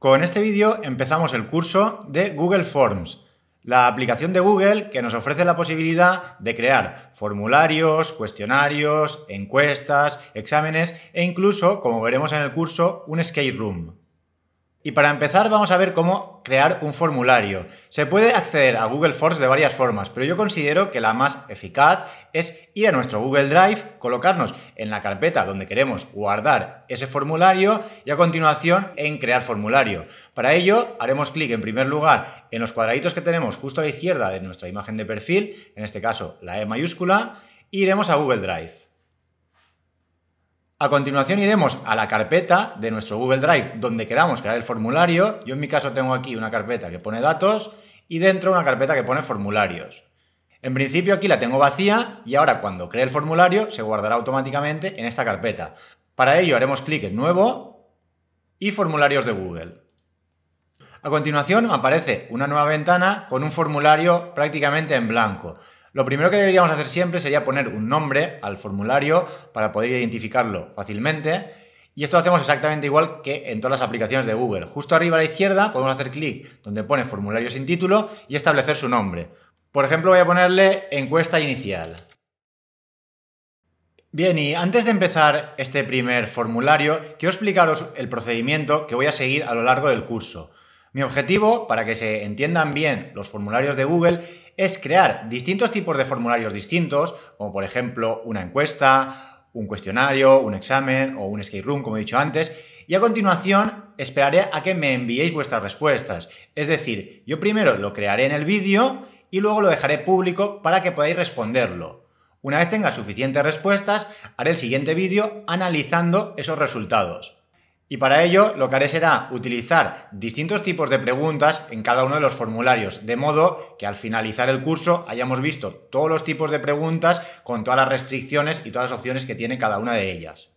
Con este vídeo empezamos el curso de Google Forms, la aplicación de Google que nos ofrece la posibilidad de crear formularios, cuestionarios, encuestas, exámenes e incluso, como veremos en el curso, un escape room. Y para empezar vamos a ver cómo crear un formulario. Se puede acceder a Google Forms de varias formas, pero yo considero que la más eficaz es ir a nuestro Google Drive, colocarnos en la carpeta donde queremos guardar ese formulario y a continuación en crear formulario. Para ello haremos clic en primer lugar en los cuadraditos que tenemos justo a la izquierda de nuestra imagen de perfil, en este caso la E mayúscula, iremos a Google Drive. A continuación iremos a la carpeta de nuestro Google Drive donde queramos crear el formulario. Yo en mi caso tengo aquí una carpeta que pone datos y dentro una carpeta que pone formularios. En principio aquí la tengo vacía y ahora cuando cree el formulario se guardará automáticamente en esta carpeta. Para ello haremos clic en Nuevo y Formularios de Google. A continuación aparece una nueva ventana con un formulario prácticamente en blanco. Lo primero que deberíamos hacer siempre sería poner un nombre al formulario para poder identificarlo fácilmente. Y esto lo hacemos exactamente igual que en todas las aplicaciones de Google. Justo arriba a la izquierda podemos hacer clic donde pone formulario sin título y establecer su nombre. Por ejemplo, voy a ponerle encuesta inicial. Bien, y antes de empezar este primer formulario, quiero explicaros el procedimiento que voy a seguir a lo largo del curso. Mi objetivo, para que se entiendan bien los formularios de Google, es crear distintos tipos de formularios distintos, como por ejemplo una encuesta, un cuestionario, un examen o un skate room, como he dicho antes, y a continuación esperaré a que me enviéis vuestras respuestas. Es decir, yo primero lo crearé en el vídeo y luego lo dejaré público para que podáis responderlo. Una vez tenga suficientes respuestas, haré el siguiente vídeo analizando esos resultados. Y para ello lo que haré será utilizar distintos tipos de preguntas en cada uno de los formularios, de modo que al finalizar el curso hayamos visto todos los tipos de preguntas con todas las restricciones y todas las opciones que tiene cada una de ellas.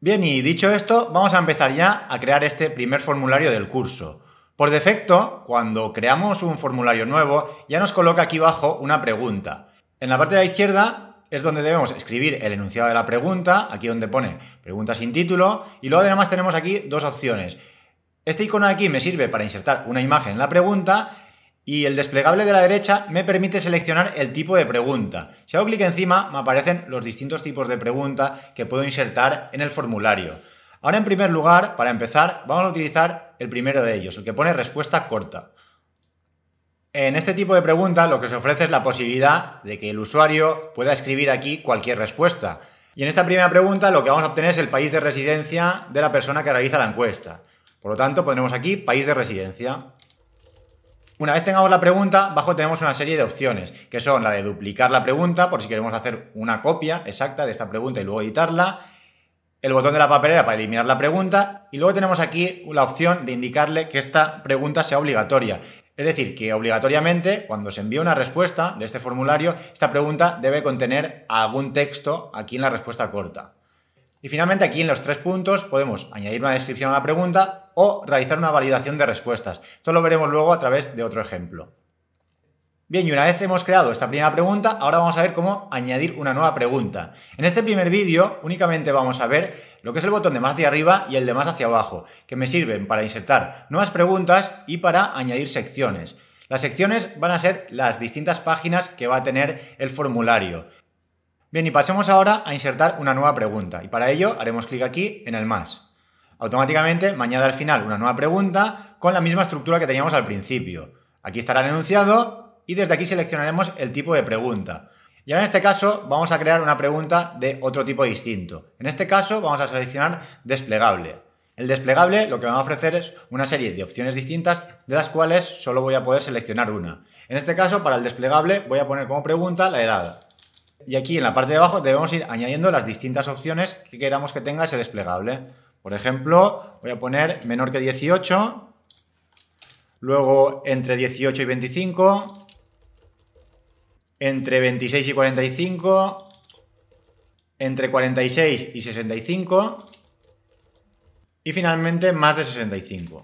Bien, y dicho esto, vamos a empezar ya a crear este primer formulario del curso. Por defecto, cuando creamos un formulario nuevo, ya nos coloca aquí abajo una pregunta. En la parte de la izquierda es donde debemos escribir el enunciado de la pregunta, aquí donde pone pregunta sin título, y luego además tenemos aquí dos opciones. Este icono aquí me sirve para insertar una imagen en la pregunta y el desplegable de la derecha me permite seleccionar el tipo de pregunta. Si hago clic encima me aparecen los distintos tipos de pregunta que puedo insertar en el formulario. Ahora en primer lugar, para empezar, vamos a utilizar el primero de ellos, el que pone respuesta corta. En este tipo de preguntas lo que se ofrece es la posibilidad de que el usuario pueda escribir aquí cualquier respuesta. Y en esta primera pregunta lo que vamos a obtener es el país de residencia de la persona que realiza la encuesta. Por lo tanto, pondremos aquí país de residencia. Una vez tengamos la pregunta, abajo tenemos una serie de opciones, que son la de duplicar la pregunta, por si queremos hacer una copia exacta de esta pregunta y luego editarla, el botón de la papelera para eliminar la pregunta, y luego tenemos aquí la opción de indicarle que esta pregunta sea obligatoria. Es decir, que obligatoriamente, cuando se envía una respuesta de este formulario, esta pregunta debe contener algún texto aquí en la respuesta corta. Y finalmente aquí en los tres puntos podemos añadir una descripción a la pregunta o realizar una validación de respuestas. Esto lo veremos luego a través de otro ejemplo. Bien, y una vez hemos creado esta primera pregunta, ahora vamos a ver cómo añadir una nueva pregunta. En este primer vídeo únicamente vamos a ver lo que es el botón de más de arriba y el de más hacia abajo, que me sirven para insertar nuevas preguntas y para añadir secciones. Las secciones van a ser las distintas páginas que va a tener el formulario. Bien, y pasemos ahora a insertar una nueva pregunta, y para ello haremos clic aquí en el más. Automáticamente me añade al final una nueva pregunta con la misma estructura que teníamos al principio. Aquí estará el enunciado, y desde aquí seleccionaremos el tipo de pregunta. Y ahora en este caso vamos a crear una pregunta de otro tipo distinto. En este caso vamos a seleccionar desplegable. El desplegable lo que me va a ofrecer es una serie de opciones distintas de las cuales solo voy a poder seleccionar una. En este caso para el desplegable voy a poner como pregunta la edad. Y aquí en la parte de abajo debemos ir añadiendo las distintas opciones que queramos que tenga ese desplegable. Por ejemplo, voy a poner menor que 18, luego entre 18 y 25, entre 26 y 45, entre 46 y 65 y finalmente más de 65.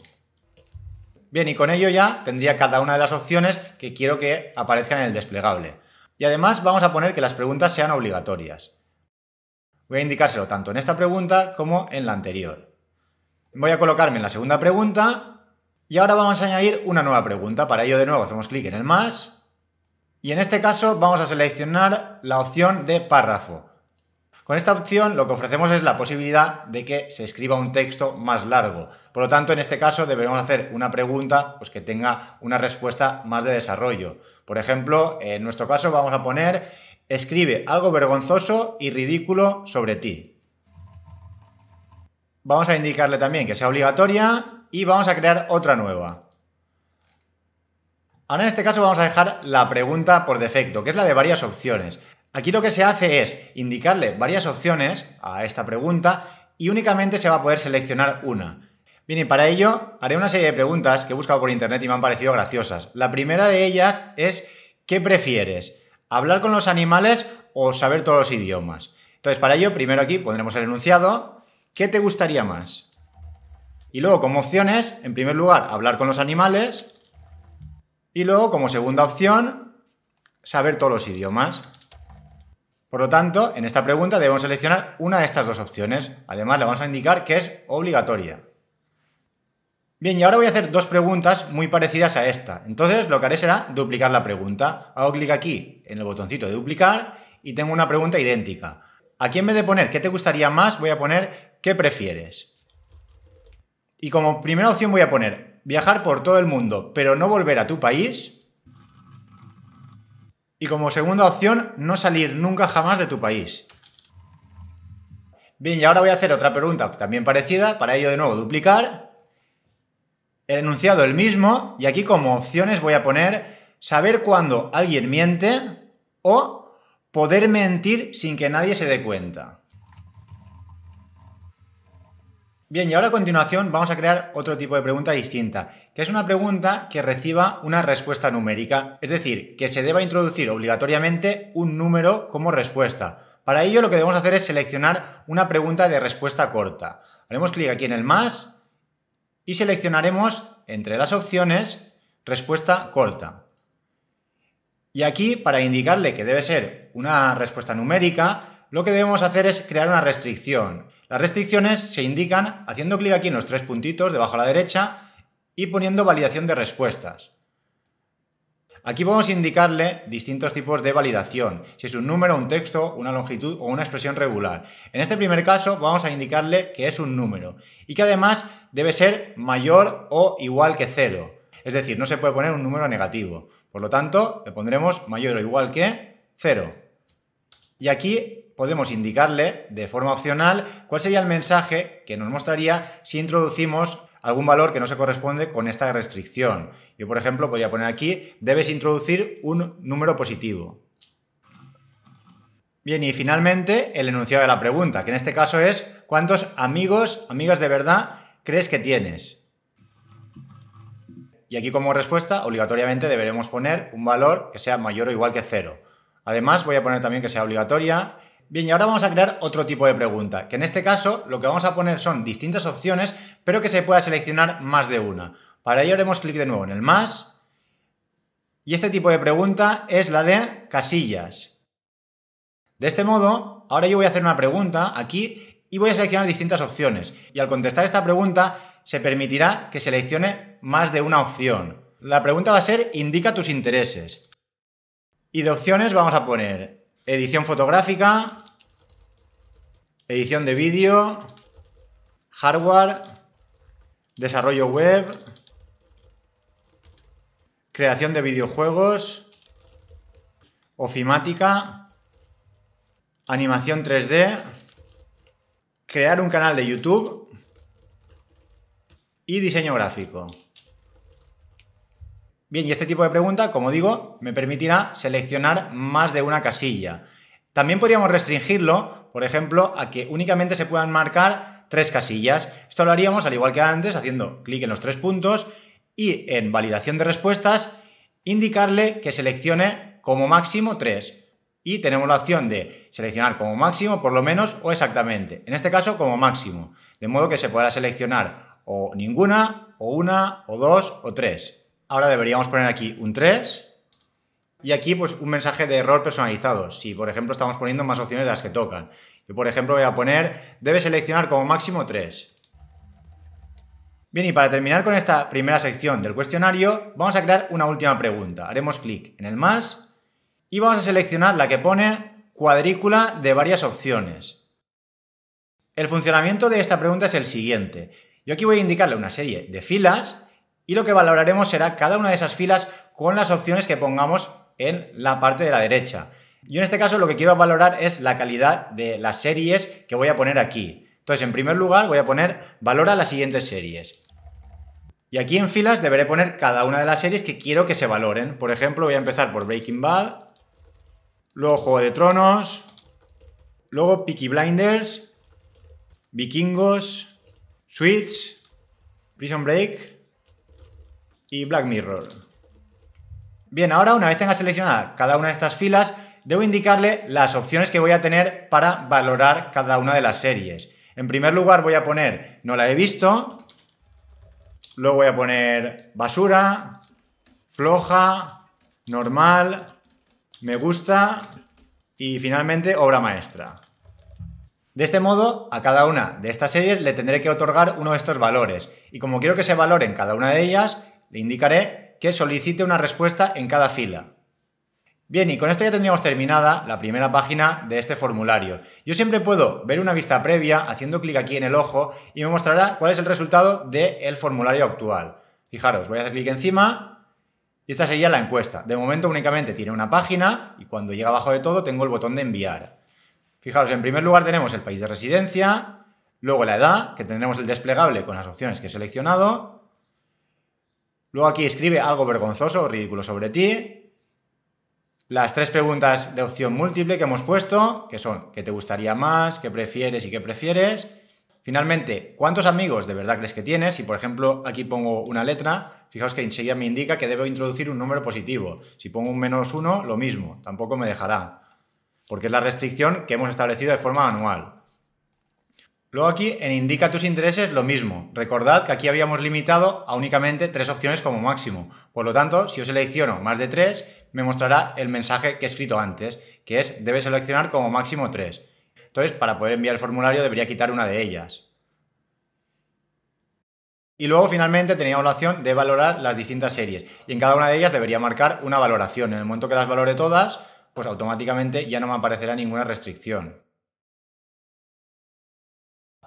Bien, y con ello ya tendría cada una de las opciones que quiero que aparezcan en el desplegable. Y además vamos a poner que las preguntas sean obligatorias. Voy a indicárselo tanto en esta pregunta como en la anterior. Voy a colocarme en la segunda pregunta y ahora vamos a añadir una nueva pregunta. Para ello de nuevo hacemos clic en el más y en este caso vamos a seleccionar la opción de párrafo. Con esta opción lo que ofrecemos es la posibilidad de que se escriba un texto más largo. Por lo tanto, en este caso deberemos hacer una pregunta pues, que tenga una respuesta más de desarrollo. Por ejemplo, en nuestro caso vamos a poner escribe algo vergonzoso y ridículo sobre ti. Vamos a indicarle también que sea obligatoria y vamos a crear otra nueva. Ahora en este caso vamos a dejar la pregunta por defecto, que es la de varias opciones. Aquí lo que se hace es indicarle varias opciones a esta pregunta y únicamente se va a poder seleccionar una. Bien, y para ello haré una serie de preguntas que he buscado por internet y me han parecido graciosas. La primera de ellas es, ¿qué prefieres? ¿Hablar con los animales o saber todos los idiomas? Entonces, para ello, primero aquí pondremos el enunciado. ¿Qué te gustaría más? Y luego, como opciones, en primer lugar, hablar con los animales. Y luego, como segunda opción, saber todos los idiomas. Por lo tanto, en esta pregunta debemos seleccionar una de estas dos opciones. Además, le vamos a indicar que es obligatoria. Bien, y ahora voy a hacer dos preguntas muy parecidas a esta. Entonces, lo que haré será duplicar la pregunta. Hago clic aquí en el botoncito de duplicar y tengo una pregunta idéntica. Aquí en vez de poner qué te gustaría más, voy a poner qué prefieres. Y como primera opción voy a poner viajar por todo el mundo, pero no volver a tu país. Y como segunda opción, no salir nunca jamás de tu país. Bien, y ahora voy a hacer otra pregunta también parecida, para ello de nuevo duplicar. He enunciado el mismo, y aquí como opciones voy a poner saber cuándo alguien miente o poder mentir sin que nadie se dé cuenta. Bien, y ahora a continuación vamos a crear otro tipo de pregunta distinta, que es una pregunta que reciba una respuesta numérica, es decir, que se deba introducir obligatoriamente un número como respuesta. Para ello lo que debemos hacer es seleccionar una pregunta de respuesta corta. Haremos clic aquí en el más y seleccionaremos entre las opciones respuesta corta. Y aquí, para indicarle que debe ser una respuesta numérica, lo que debemos hacer es crear una restricción. Las restricciones se indican haciendo clic aquí en los tres puntitos debajo a la derecha y poniendo validación de respuestas. Aquí podemos indicarle distintos tipos de validación, si es un número, un texto, una longitud o una expresión regular. En este primer caso vamos a indicarle que es un número y que además debe ser mayor o igual que cero. Es decir, no se puede poner un número negativo. Por lo tanto, le pondremos mayor o igual que cero. Y aquí podemos indicarle de forma opcional cuál sería el mensaje que nos mostraría si introducimos algún valor que no se corresponde con esta restricción. Yo, por ejemplo, podría poner aquí, debes introducir un número positivo. Bien, y finalmente el enunciado de la pregunta, que en este caso es ¿cuántos amigos, amigas de verdad crees que tienes? Y aquí como respuesta, obligatoriamente deberemos poner un valor que sea mayor o igual que cero. Además, voy a poner también que sea obligatoria Bien, y ahora vamos a crear otro tipo de pregunta, que en este caso lo que vamos a poner son distintas opciones, pero que se pueda seleccionar más de una. Para ello haremos clic de nuevo en el más, y este tipo de pregunta es la de casillas. De este modo, ahora yo voy a hacer una pregunta aquí y voy a seleccionar distintas opciones. Y al contestar esta pregunta, se permitirá que seleccione más de una opción. La pregunta va a ser indica tus intereses. Y de opciones vamos a poner Edición fotográfica. Edición de vídeo. Hardware. Desarrollo web. Creación de videojuegos. Ofimática. Animación 3D. Crear un canal de YouTube. Y diseño gráfico. Bien, y este tipo de pregunta, como digo, me permitirá seleccionar más de una casilla. También podríamos restringirlo, por ejemplo, a que únicamente se puedan marcar tres casillas. Esto lo haríamos al igual que antes, haciendo clic en los tres puntos y en validación de respuestas, indicarle que seleccione como máximo tres. Y tenemos la opción de seleccionar como máximo, por lo menos o exactamente. En este caso, como máximo. De modo que se podrá seleccionar o ninguna, o una, o dos, o tres. Ahora deberíamos poner aquí un 3 y aquí pues un mensaje de error personalizado. Si por ejemplo estamos poniendo más opciones de las que tocan. Yo por ejemplo voy a poner debe seleccionar como máximo 3. Bien, y para terminar con esta primera sección del cuestionario, vamos a crear una última pregunta. Haremos clic en el más y vamos a seleccionar la que pone cuadrícula de varias opciones. El funcionamiento de esta pregunta es el siguiente. Yo aquí voy a indicarle una serie de filas y lo que valoraremos será cada una de esas filas con las opciones que pongamos en la parte de la derecha. Yo en este caso lo que quiero valorar es la calidad de las series que voy a poner aquí. Entonces, en primer lugar, voy a poner valora las siguientes series. Y aquí en filas deberé poner cada una de las series que quiero que se valoren. Por ejemplo, voy a empezar por Breaking Bad, luego Juego de Tronos, luego Peaky Blinders, Vikingos, Switch, Prison Break, y Black Mirror. Bien, ahora una vez tenga seleccionada cada una de estas filas, debo indicarle las opciones que voy a tener para valorar cada una de las series. En primer lugar voy a poner no la he visto, luego voy a poner basura, floja, normal, me gusta y finalmente obra maestra. De este modo, a cada una de estas series le tendré que otorgar uno de estos valores y como quiero que se valoren cada una de ellas, le indicaré que solicite una respuesta en cada fila. Bien, y con esto ya tendríamos terminada la primera página de este formulario. Yo siempre puedo ver una vista previa haciendo clic aquí en el ojo y me mostrará cuál es el resultado del formulario actual. Fijaros, voy a hacer clic encima y esta sería la encuesta. De momento únicamente tiene una página y cuando llega abajo de todo tengo el botón de enviar. Fijaros, en primer lugar tenemos el país de residencia, luego la edad, que tendremos el desplegable con las opciones que he seleccionado, Luego aquí escribe algo vergonzoso o ridículo sobre ti. Las tres preguntas de opción múltiple que hemos puesto, que son ¿qué te gustaría más? ¿Qué prefieres y qué prefieres? Finalmente, ¿cuántos amigos de verdad crees que tienes? Si por ejemplo aquí pongo una letra, fijaos que enseguida me indica que debo introducir un número positivo. Si pongo un menos uno, lo mismo, tampoco me dejará, porque es la restricción que hemos establecido de forma anual. Luego aquí en Indica tus intereses lo mismo. Recordad que aquí habíamos limitado a únicamente tres opciones como máximo. Por lo tanto, si yo selecciono más de tres, me mostrará el mensaje que he escrito antes, que es debe seleccionar como máximo tres. Entonces, para poder enviar el formulario debería quitar una de ellas. Y luego finalmente teníamos la opción de valorar las distintas series. Y en cada una de ellas debería marcar una valoración. En el momento que las valore todas, pues automáticamente ya no me aparecerá ninguna restricción.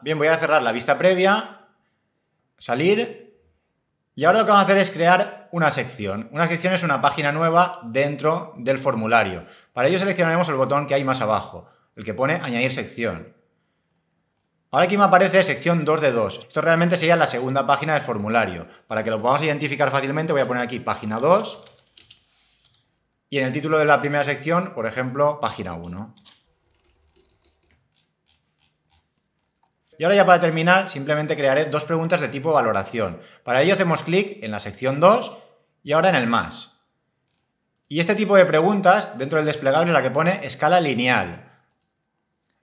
Bien, voy a cerrar la vista previa, salir, y ahora lo que vamos a hacer es crear una sección. Una sección es una página nueva dentro del formulario. Para ello seleccionaremos el botón que hay más abajo, el que pone añadir sección. Ahora aquí me aparece sección 2 de 2. Esto realmente sería la segunda página del formulario. Para que lo podamos identificar fácilmente voy a poner aquí página 2 y en el título de la primera sección, por ejemplo, página 1. Y ahora ya para terminar, simplemente crearé dos preguntas de tipo valoración. Para ello hacemos clic en la sección 2 y ahora en el más. Y este tipo de preguntas, dentro del desplegable, es la que pone escala lineal.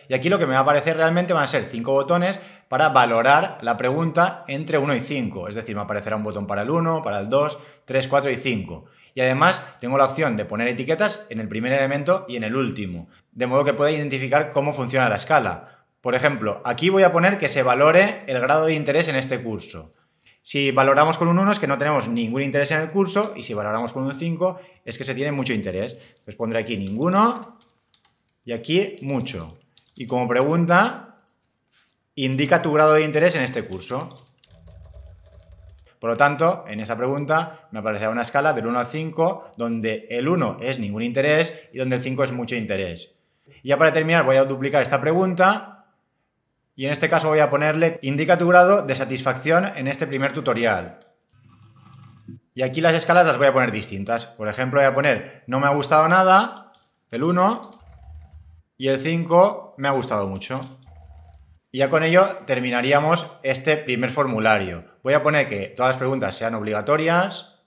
Y aquí lo que me va a aparecer realmente van a ser cinco botones para valorar la pregunta entre 1 y 5. Es decir, me aparecerá un botón para el 1, para el 2, 3, 4 y 5. Y además tengo la opción de poner etiquetas en el primer elemento y en el último, de modo que pueda identificar cómo funciona la escala. Por ejemplo, aquí voy a poner que se valore el grado de interés en este curso. Si valoramos con un 1 es que no tenemos ningún interés en el curso y si valoramos con un 5 es que se tiene mucho interés. Entonces pues pondré aquí ninguno y aquí mucho. Y como pregunta, indica tu grado de interés en este curso. Por lo tanto, en esta pregunta me aparecerá una escala del 1 al 5 donde el 1 es ningún interés y donde el 5 es mucho interés. Y ya para terminar voy a duplicar esta pregunta y en este caso voy a ponerle, indica tu grado de satisfacción en este primer tutorial. Y aquí las escalas las voy a poner distintas. Por ejemplo, voy a poner no me ha gustado nada, el 1, y el 5 me ha gustado mucho. Y ya con ello terminaríamos este primer formulario. Voy a poner que todas las preguntas sean obligatorias.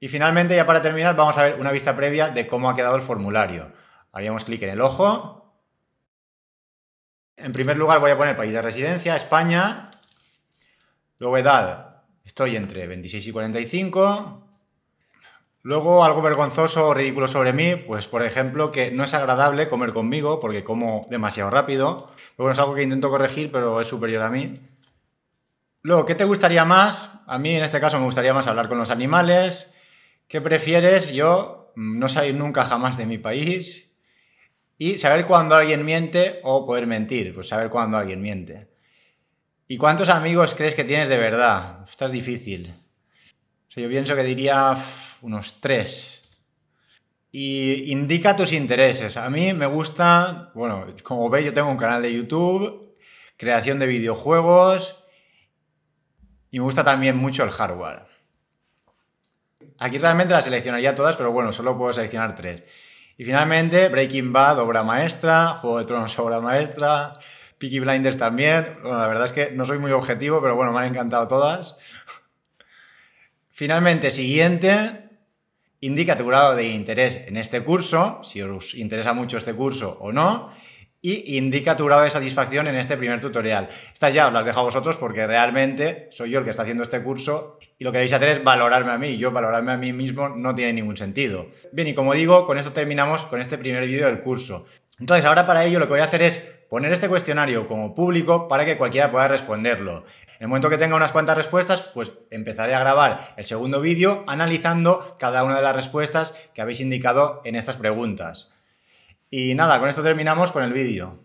Y finalmente, ya para terminar, vamos a ver una vista previa de cómo ha quedado el formulario. Haríamos clic en el ojo en primer lugar voy a poner país de residencia, España. Luego edad, estoy entre 26 y 45. Luego algo vergonzoso o ridículo sobre mí, pues por ejemplo que no es agradable comer conmigo porque como demasiado rápido. Luego, es algo que intento corregir, pero es superior a mí. Luego, ¿qué te gustaría más? A mí en este caso me gustaría más hablar con los animales. ¿Qué prefieres? Yo mm, no salir nunca jamás de mi país. Y saber cuándo alguien miente o poder mentir, pues saber cuándo alguien miente. ¿Y cuántos amigos crees que tienes de verdad? es difícil. yo pienso que diría unos tres. Y indica tus intereses. A mí me gusta, bueno, como veis yo tengo un canal de YouTube, creación de videojuegos y me gusta también mucho el hardware. Aquí realmente las seleccionaría todas, pero bueno, solo puedo seleccionar tres. Y finalmente, Breaking Bad, obra maestra, Juego de Tronos, obra maestra, Peaky Blinders también. Bueno, la verdad es que no soy muy objetivo, pero bueno, me han encantado todas. Finalmente, siguiente, indica tu grado de interés en este curso, si os interesa mucho este curso o no, y indica tu grado de satisfacción en este primer tutorial. Estas ya os las dejo a vosotros porque realmente soy yo el que está haciendo este curso y lo que debéis hacer es valorarme a mí. Yo valorarme a mí mismo no tiene ningún sentido. Bien, y como digo, con esto terminamos con este primer vídeo del curso. Entonces, ahora para ello lo que voy a hacer es poner este cuestionario como público para que cualquiera pueda responderlo. En el momento que tenga unas cuantas respuestas, pues empezaré a grabar el segundo vídeo analizando cada una de las respuestas que habéis indicado en estas preguntas. Y nada, con esto terminamos con el vídeo.